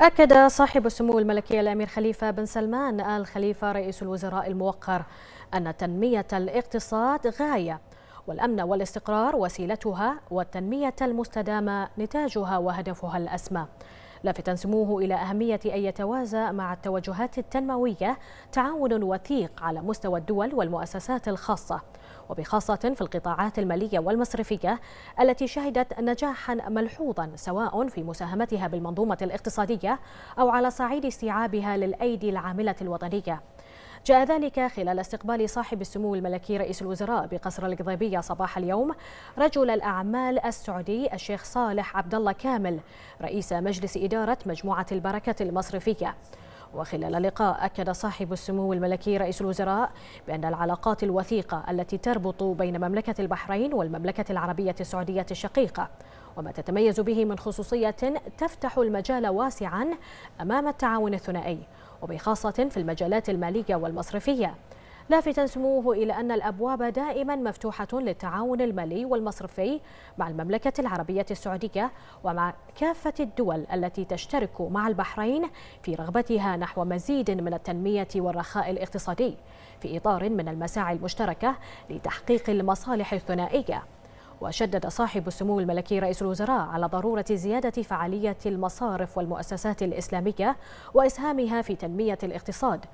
أكد صاحب السمو الملكي الأمير خليفة بن سلمان آل خليفة رئيس الوزراء الموقر أن تنمية الاقتصاد غاية والأمن والاستقرار وسيلتها والتنمية المستدامة نتاجها وهدفها الأسمى لافتا سموه إلى أهمية أن يتوازى مع التوجهات التنموية تعاون وثيق على مستوى الدول والمؤسسات الخاصة وبخاصة في القطاعات المالية والمصرفية التي شهدت نجاحا ملحوظا سواء في مساهمتها بالمنظومة الاقتصادية أو على صعيد استيعابها للأيدي العاملة الوطنية جاء ذلك خلال استقبال صاحب السمو الملكي رئيس الوزراء بقصر القضيبية صباح اليوم رجل الأعمال السعودي الشيخ صالح عبد الله كامل رئيس مجلس إدارة مجموعة البركة المصرفية وخلال اللقاء أكد صاحب السمو الملكي رئيس الوزراء بأن العلاقات الوثيقة التي تربط بين مملكة البحرين والمملكة العربية السعودية الشقيقة وما تتميز به من خصوصية تفتح المجال واسعا أمام التعاون الثنائي وبخاصة في المجالات المالية والمصرفية لافتا سموه إلى أن الأبواب دائما مفتوحة للتعاون المالي والمصرفي مع المملكة العربية السعودية ومع كافة الدول التي تشترك مع البحرين في رغبتها نحو مزيد من التنمية والرخاء الاقتصادي في إطار من المساعي المشتركة لتحقيق المصالح الثنائية وشدد صاحب السمو الملكي رئيس الوزراء على ضرورة زيادة فعالية المصارف والمؤسسات الإسلامية وإسهامها في تنمية الاقتصاد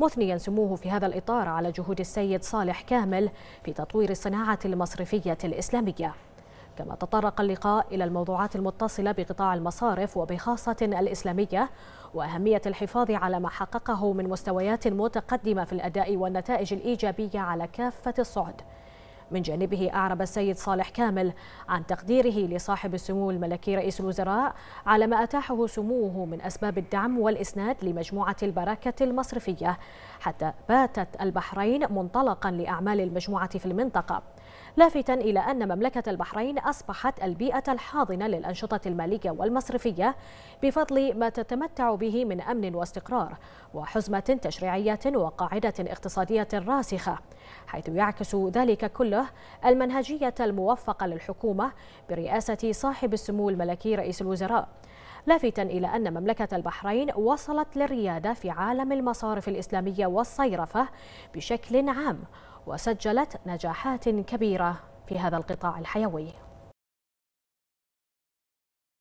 مثنيا سموه في هذا الإطار على جهود السيد صالح كامل في تطوير الصناعة المصرفية الإسلامية كما تطرق اللقاء إلى الموضوعات المتصلة بقطاع المصارف وبخاصة الإسلامية وأهمية الحفاظ على ما حققه من مستويات متقدمة في الأداء والنتائج الإيجابية على كافة الصعد من جانبه أعرب السيد صالح كامل عن تقديره لصاحب السمو الملكي رئيس الوزراء على ما أتاحه سموه من أسباب الدعم والإسناد لمجموعة البركة المصرفية حتى باتت البحرين منطلقا لأعمال المجموعة في المنطقة لافتا إلى أن مملكة البحرين أصبحت البيئة الحاضنة للأنشطة المالية والمصرفية بفضل ما تتمتع به من أمن واستقرار وحزمة تشريعية وقاعدة اقتصادية راسخة حيث يعكس ذلك كله الدورة المنهجية الموفقة للحكومة برئاسة صاحب السمو الملكي رئيس الوزراء لافتا إلى أن مملكة البحرين وصلت للريادة في عالم المصارف الإسلامية والصيرفة بشكل عام وسجلت نجاحات كبيرة في هذا القطاع الحيوي